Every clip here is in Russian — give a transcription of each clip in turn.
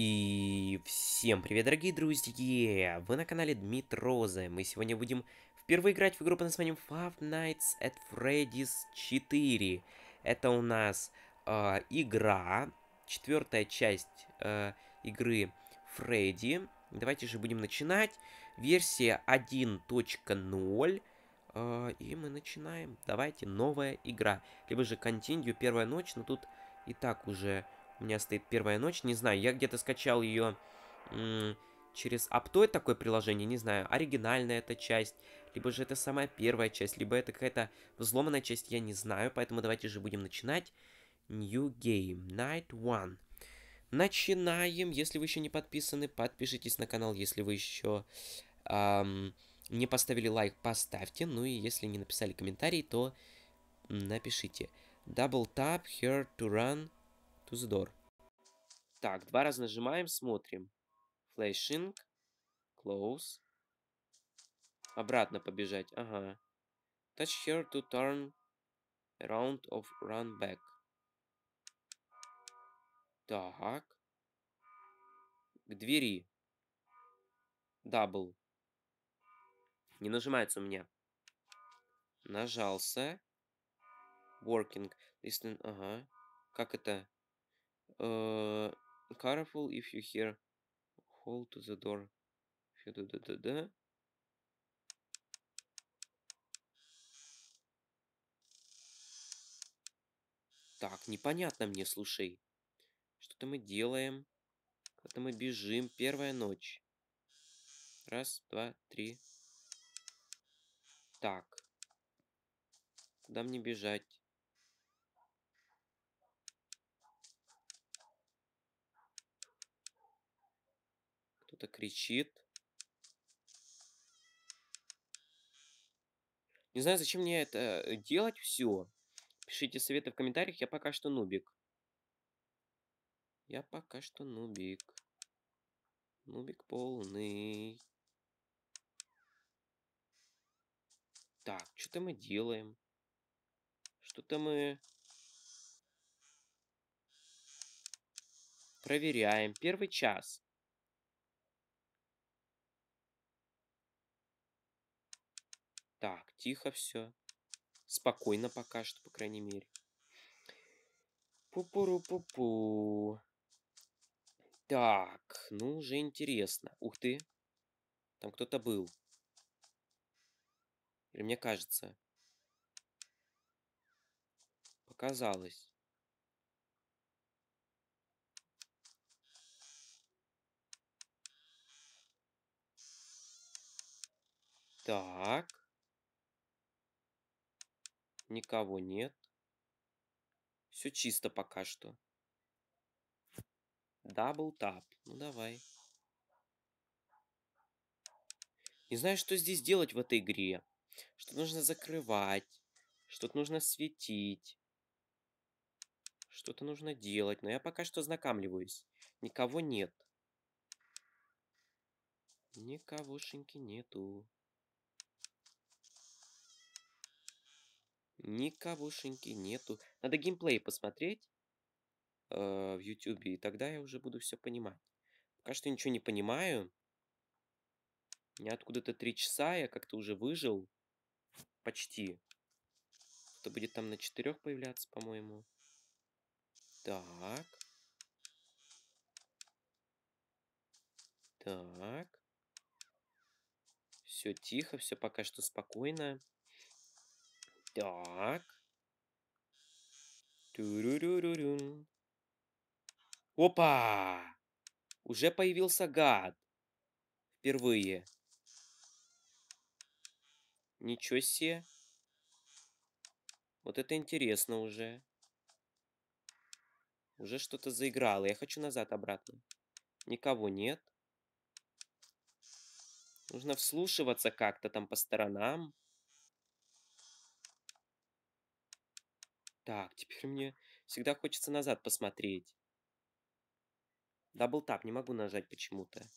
И всем привет, дорогие друзья! Вы на канале Дмитроза. Мы сегодня будем впервые играть в игру под названием Five Nights at Freddy's 4. Это у нас э, игра, четвертая часть э, игры Фредди. Давайте же будем начинать. Версия 1.0. А, и мы начинаем. Давайте, новая игра. Либо же Continue, первая ночь, но тут и так уже у меня стоит первая ночь, не знаю, я где-то скачал ее через Аптой такое приложение, не знаю, оригинальная эта часть, либо же это самая первая часть, либо это какая-то взломанная часть, я не знаю, поэтому давайте же будем начинать. New Game, Night One. Начинаем, если вы еще не подписаны, подпишитесь на канал, если вы еще эм, не поставили лайк, поставьте, ну и если не написали комментарий, то напишите. Double tap, here to run, Туздор. Так, два раза нажимаем, смотрим. Флешинг. Close. Обратно побежать, ага. Touch here to turn round of run back. Так. К двери. double Не нажимается у меня. Нажался. Working. Listen. Ага. Как это? Uh, э, careful if you hear. Hold to the door. да-да-да-да. Так, непонятно мне, слушай. Что-то мы делаем. Куда-то мы бежим. Первая ночь. Раз, два, три. Так. Куда мне бежать? Кто-то кричит. Не знаю, зачем мне это э, делать все. Пишите советы в комментариях, я пока что нубик. Я пока что нубик. Нубик полный. Так, что-то мы делаем. Что-то мы... Проверяем. Первый час. Так, тихо все. Спокойно пока что, по крайней мере. Пу-пу-ру-пу-пу. Так, ну уже интересно. Ух ты. Там кто-то был. Или мне кажется. Показалось. Так. Никого нет. Все чисто пока что. Дабл тап. Ну давай. Не знаю, что здесь делать в этой игре. Что нужно закрывать. Что-то нужно светить. Что-то нужно делать. Но я пока что ознакомливаюсь. Никого нет. Никогошеньки нету. Никогошеньки нету. Надо геймплей посмотреть э, в Ютубе, и тогда я уже буду все понимать. Пока что ничего не понимаю. Я откуда-то три часа, я как-то уже выжил. Почти. Кто будет там на четырех появляться, по-моему. Так. Так. Все тихо, все пока что спокойно. Так. Ту-ру-ру-ру-рун. Опа! Уже появился гад. Впервые. Ничего себе. Вот это интересно уже. Уже что-то заиграло. Я хочу назад обратно. Никого нет. Нужно вслушиваться как-то там по сторонам. Так, теперь мне всегда хочется назад посмотреть. Дабл-тап не могу нажать почему-то.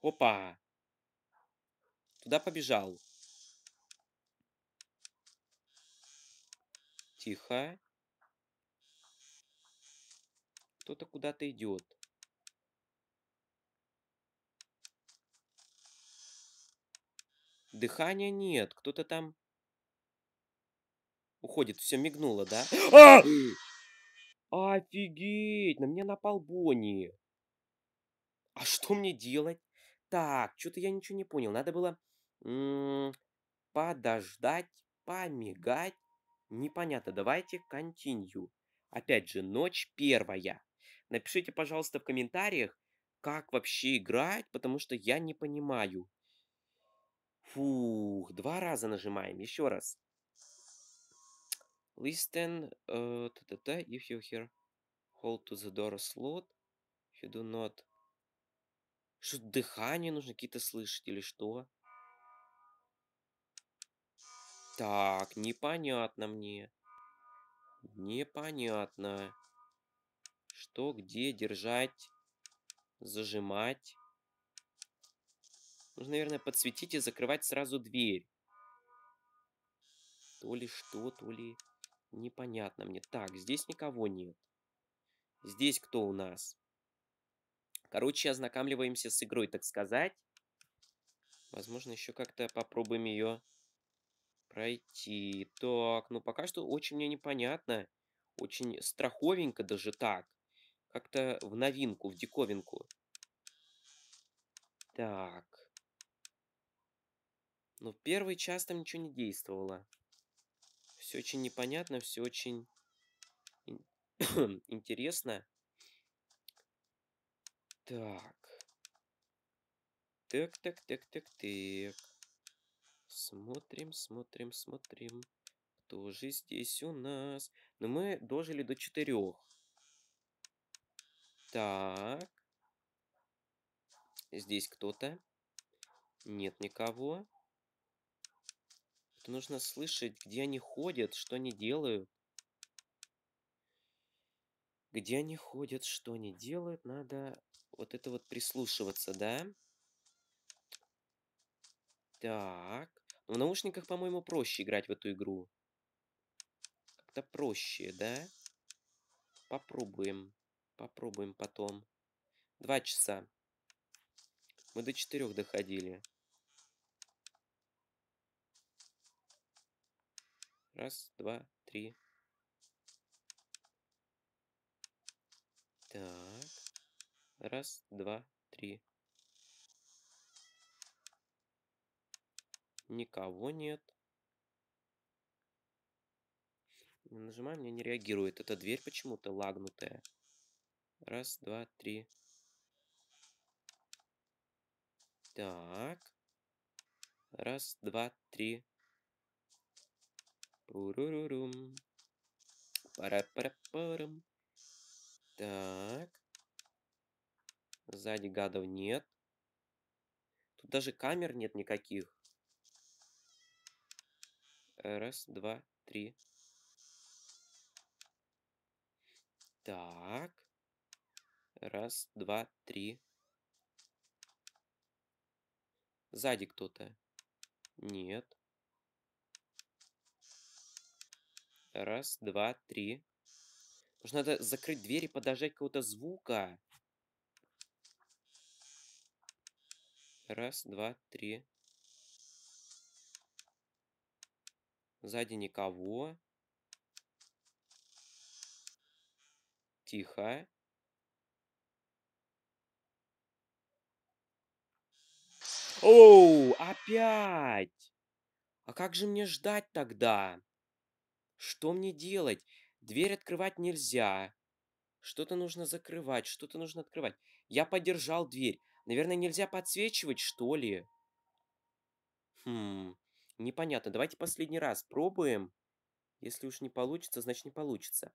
Опа! Туда побежал. Тихо. Кто-то куда-то идет. Дыхания нет. Кто-то там уходит. Все мигнуло, да? А! Офигеть! На меня напал Бонни. А что мне делать? Так, что-то я ничего не понял. Надо было подождать, помигать. Непонятно. Давайте continue. Опять же, ночь первая. Напишите, пожалуйста, в комментариях, как вообще играть, потому что я не понимаю. Фух, два раза нажимаем, еще раз. Listen, uh, ta -ta -ta, if you hear hold to the door slot, if you do not... Что, дыхание нужно какие-то слышать или что? Так, непонятно мне. Непонятно. Что, где держать, зажимать. Нужно, наверное, подсветить и закрывать сразу дверь. То ли что, то ли... Непонятно мне. Так, здесь никого нет. Здесь кто у нас? Короче, ознакомливаемся с игрой, так сказать. Возможно, еще как-то попробуем ее пройти. Так, ну пока что очень мне непонятно. Очень страховенько даже так. Как-то в новинку, в диковинку. Так. Но ну, в первый час там ничего не действовало. Все очень непонятно, все очень интересно. Так. Так, так, так, так, так. Смотрим, смотрим, смотрим. Кто же здесь у нас? Но ну, мы дожили до четырех. Так. Здесь кто-то? Нет никого. Это нужно слышать, где они ходят, что они делают. Где они ходят, что они делают, надо вот это вот прислушиваться, да? Так. В наушниках, по-моему, проще играть в эту игру. Как-то проще, да? Попробуем. Попробуем потом. Два часа. Мы до четырех доходили. Раз, два, три. Так. Раз, два, три. Никого нет. Нажимаю, мне не реагирует. Эта дверь почему-то лагнутая. Раз, два, три. Так. Раз, два, три. Пурурурум. Парапарапарам. Так. Сзади гадов нет. Тут даже камер нет никаких. Раз, два, три. Так. Раз, два, три. Сзади кто-то. Нет. Раз, два, три. Потому надо закрыть дверь и подождать какого-то звука. Раз, два, три. Сзади никого. Тихо. Оу, опять! А как же мне ждать тогда? Что мне делать? Дверь открывать нельзя. Что-то нужно закрывать, что-то нужно открывать. Я подержал дверь. Наверное, нельзя подсвечивать, что ли? Хм, непонятно. Давайте последний раз пробуем. Если уж не получится, значит не получится.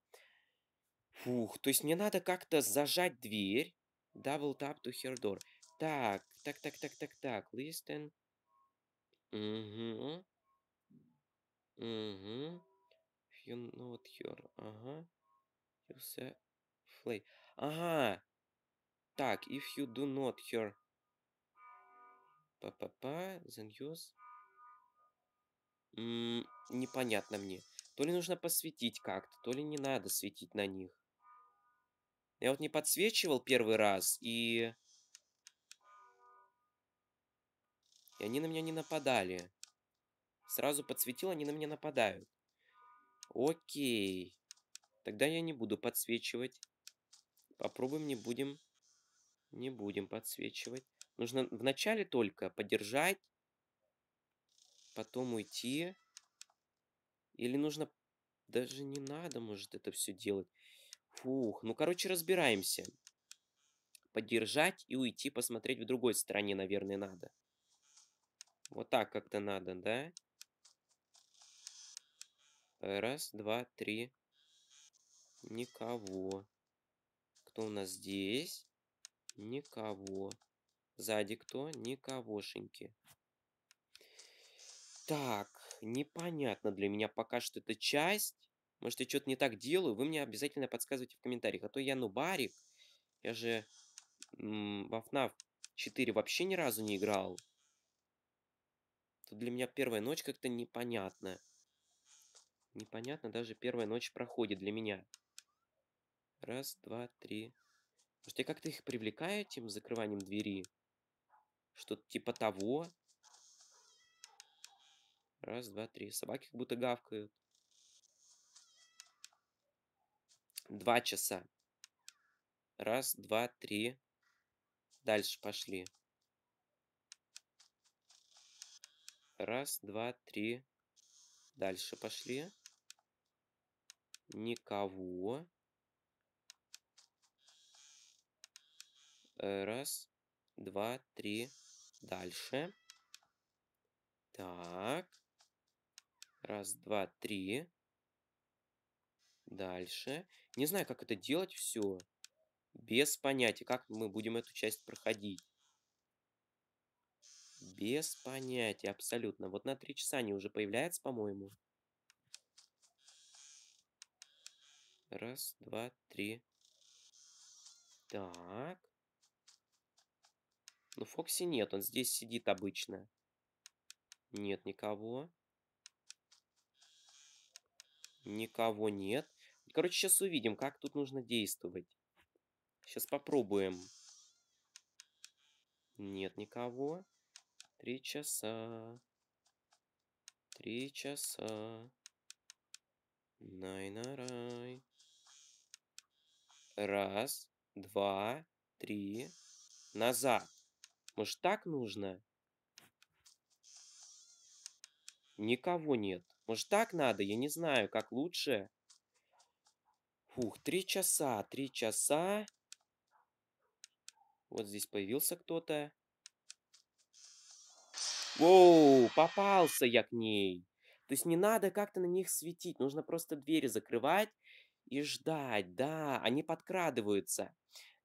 Фух, то есть мне надо как-то зажать дверь. Double tap to her door. Так, так, так, так, так, так. Listen. Угу. Угу you not your... Ага. You say play. Ага. Так, if you do not your... Па-па-па, then use... М непонятно мне. То ли нужно посветить как-то, то ли не надо светить на них. Я вот не подсвечивал первый раз, и... И они на меня не нападали. Сразу подсветил, они на меня нападают. Окей. Тогда я не буду подсвечивать. Попробуем, не будем. Не будем подсвечивать. Нужно вначале только подержать, потом уйти. Или нужно... Даже не надо, может, это все делать. Фух, ну, короче, разбираемся. Подержать и уйти, посмотреть в другой стороне, наверное, надо. Вот так как-то надо, да? Э, раз, два, три. Никого. Кто у нас здесь? Никого. Сзади кто? Никогошеньки. Так, непонятно для меня пока что эта часть. Может, я что-то не так делаю? Вы мне обязательно подсказывайте в комментариях. А то я нубарик. Я же во FNAF 4 вообще ни разу не играл. Тут для меня первая ночь как-то непонятная. Непонятно даже первая ночь проходит для меня. Раз, два, три. Может, я как-то их привлекаю этим закрыванием двери? Что-то типа того? Раз, два, три. Собаки как будто гавкают. Два часа. Раз, два, три. Дальше пошли. Раз, два, три. Дальше пошли никого. Э, раз, два, три. Дальше. Так. Раз, два, три. Дальше. Не знаю, как это делать все. Без понятия, как мы будем эту часть проходить. Без понятия, абсолютно. Вот на три часа они уже появляются, по-моему. Раз, два, три. Так. Ну, Фокси нет, он здесь сидит обычно. Нет никого. Никого нет. Короче, сейчас увидим, как тут нужно действовать. Сейчас попробуем. Нет никого. Три часа. Три часа. Най-нарай. -най. Раз, два, три. Назад. Может, так нужно? Никого нет. Может, так надо? Я не знаю, как лучше. Фух, три часа, три часа. Вот здесь появился кто-то. Воу, попался я к ней. То есть не надо как-то на них светить. Нужно просто двери закрывать и ждать, да, они подкрадываются.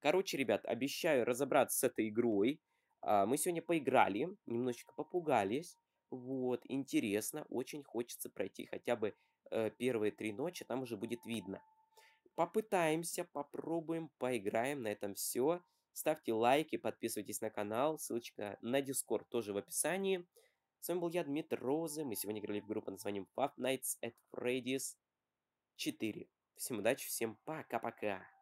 Короче, ребят, обещаю разобраться с этой игрой. А, мы сегодня поиграли, немножечко попугались. Вот, интересно, очень хочется пройти хотя бы э, первые три ночи, там уже будет видно. Попытаемся, попробуем, поиграем. На этом все. Ставьте лайки, подписывайтесь на канал. Ссылочка на Discord тоже в описании. С вами был я, Дмитрий Розы. Мы сегодня играли в группу под названием Five Nights at Freddy's 4. Всем удачи, всем пока-пока.